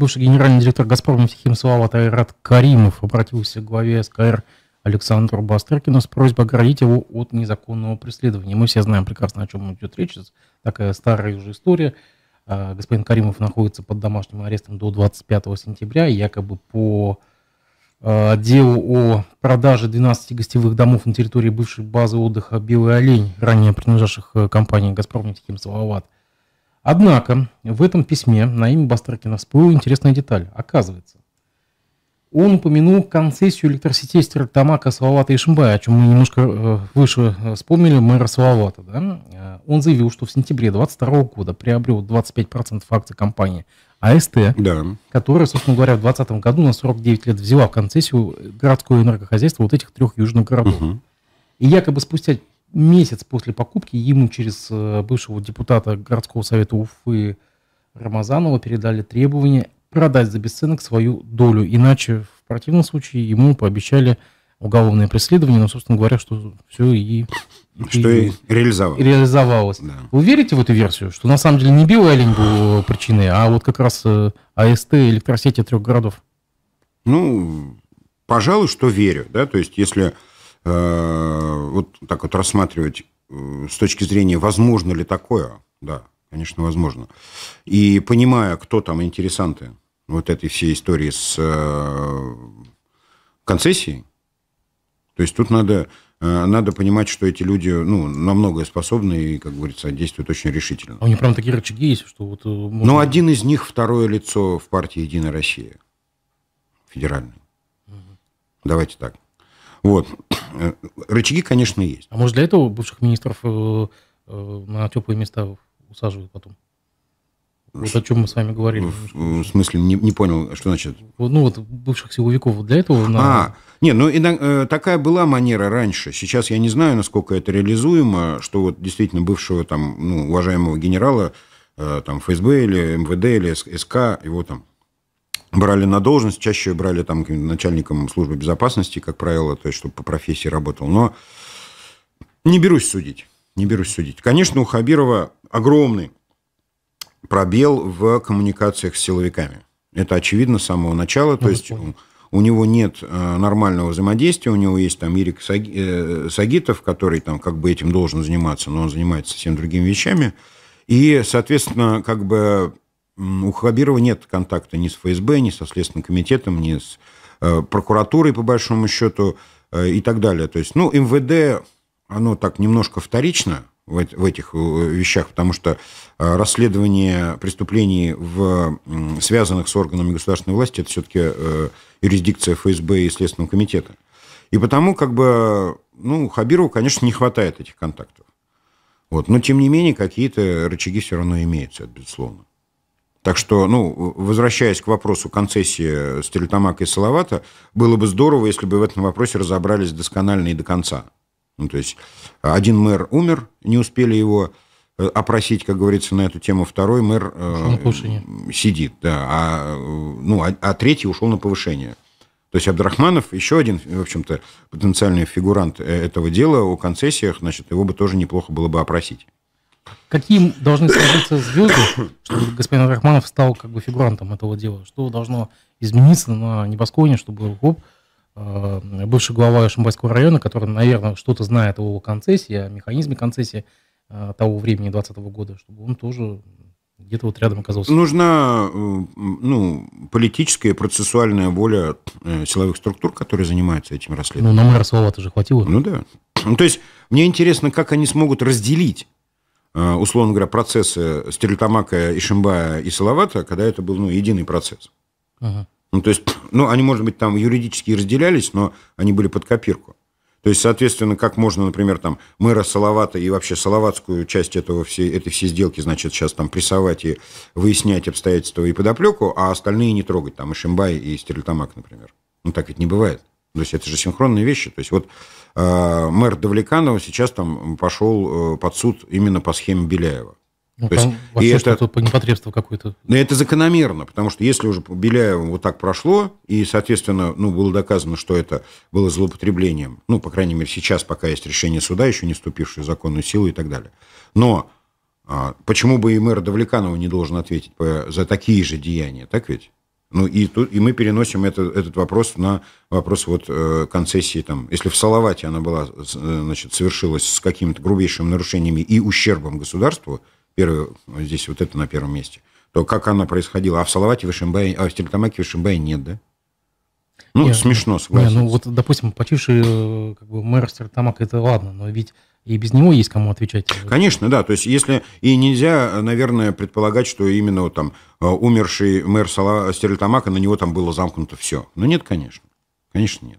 Бывший генеральный директор «Газпрома» Мсихим Салават Каримов обратился к главе СКР Александру Бастрыкину с просьбой оградить его от незаконного преследования. Мы все знаем прекрасно, о чем идет речь. Это такая старая уже история. А, господин Каримов находится под домашним арестом до 25 сентября, якобы по а, делу о продаже 12 гостевых домов на территории бывшей базы отдыха «Белый олень», ранее принадлежавших э, компании «Газпром» Нефтехим Салават. Однако в этом письме на имя Бастрыкина всплыла интересная деталь. Оказывается, он упомянул концессию электросетей Стерлитамака, Салавата и Шимбая, о чем мы немножко э, выше э, вспомнили, мэра Салавата. Да? Э, он заявил, что в сентябре 2022 года приобрел 25% акций компании АСТ, да. которая, собственно говоря, в 2020 году на 49 лет взяла в концессию городское энергохозяйство вот этих трех южных городов. Угу. И якобы спустя месяц после покупки ему через э, бывшего депутата городского совета Уфы Рамазанова передали требование продать за бесценок свою долю. Иначе в противном случае ему пообещали уголовное преследование, но, собственно говоря, что все и... Что и, и реализовалось. реализовалось. Да. Вы верите в эту версию, что на самом деле не белый олень был причиной, а вот как раз э, АСТ, электросети трех городов? Ну, пожалуй, что верю. Да? То есть, если Э, вот так вот рассматривать э, с точки зрения, возможно ли такое, да, конечно, возможно. И понимая, кто там интересанты вот этой всей истории с э, концессией, то есть тут надо, надо понимать, что эти люди ну, намного способны и, как говорится, действуют очень решительно. А у них прям такие рычаги есть, что вот... Можно... Ну, один из них второе лицо в партии «Единая Россия» федеральной. Угу. Давайте так. Вот. Э, рычаги, конечно, есть. А может, для этого бывших министров э, э, на теплые места усаживают потом? Вот о чем мы с вами говорили. В, в смысле, не, не понял, что значит? Ну, вот бывших силовиков для этого... На... А, не, ну, и, такая была манера раньше. Сейчас я не знаю, насколько это реализуемо, что вот действительно бывшего там, ну, уважаемого генерала там ФСБ или МВД или СК, его там брали на должность, чаще брали там начальником службы безопасности, как правило, то есть чтобы по профессии работал. Но не берусь судить, не берусь судить. Конечно, у Хабирова огромный пробел в коммуникациях с силовиками. Это очевидно с самого начала, то ну, есть у, у него нет э, нормального взаимодействия, у него есть там Ирик Саги, э, Сагитов, который там как бы этим должен заниматься, но он занимается совсем другими вещами. И, соответственно, как бы у Хабирова нет контакта ни с ФСБ, ни со Следственным комитетом, ни с э, прокуратурой, по большому счету, э, и так далее. То есть, ну, МВД, оно так немножко вторично в, этих э, вещах, потому что расследование преступлений, в, связанных с органами государственной власти, это все-таки юрисдикция ФСБ и Следственного комитета. И потому, как бы, ну, Хабирову, конечно, не хватает этих контактов. Вот. Но, тем не менее, какие-то рычаги все равно имеются, безусловно. Так что, ну, возвращаясь к вопросу концессии э, Стрельтамака и Салавата, было бы здорово, если бы в этом вопросе разобрались досконально и до конца. Ну, то есть э, один мэр умер, не успели его э, опросить, как говорится, на эту тему, второй мэр э, сидит, да, а, ну, а, а третий ушел на повышение. То есть Абдрахманов, еще один, в общем-то, потенциальный фигурант этого дела о концессиях, значит, его бы тоже неплохо было бы опросить какие должны сложиться звезды, чтобы господин Рахманов стал как бы фигурантом этого дела? Что должно измениться на небосклоне, чтобы ГОП, э, бывший глава Шамбайского района, который, наверное, что-то знает о концессии, о механизме концессии э, того времени, 2020 года, чтобы он тоже где-то вот рядом оказался. Нужна э, ну, политическая и процессуальная воля силовых структур, которые занимаются этим расследованием. Ну, на мэра слова-то же хватило. Ну да. Ну, то есть, мне интересно, как они смогут разделить Э, условно говоря, процессы Стерлитамака, Ишимбая и Салавата, когда это был ну, единый процесс. Ага. Ну, то есть, ну, они, может быть, там юридически разделялись, но они были под копирку. То есть, соответственно, как можно, например, там мэра Салавата и вообще салаватскую часть этого всей, этой всей сделки, значит, сейчас там прессовать и выяснять обстоятельства и подоплеку, а остальные не трогать, там, Ишимбай и Стерлитамак, например. Ну, так ведь не бывает. То есть это же синхронные вещи. То есть вот э, мэр Давлеканова сейчас там пошел э, под суд именно по схеме Беляева. Ну, то есть, и это по непотребство какое-то. Ну, это закономерно, потому что если уже Беляева вот так прошло, и, соответственно, ну, было доказано, что это было злоупотреблением, ну, по крайней мере, сейчас пока есть решение суда, еще не вступившее в законную силу и так далее. Но а, почему бы и мэр Давлеканова не должен ответить по, за такие же деяния, так ведь? Ну и, тут, и мы переносим это, этот вопрос на вопрос вот э, концессии там. Если в Салавате она была, э, значит, совершилась с какими-то грубейшими нарушениями и ущербом государству, первое, здесь вот это на первом месте, то как она происходила? А в Салавате в Ишимбае, а в Стерлитамаке в Ишимбае нет, да? Ну, не, смешно, согласен. ну вот, допустим, почивший э, как бы, мэр Стерлитамака, это ладно, но ведь и без него есть кому отвечать. Конечно, да. То есть, если и нельзя, наверное, предполагать, что именно вот там э, умерший мэр Сала... Стерлитамака, на него там было замкнуто все. Но ну, нет, конечно. Конечно, нет.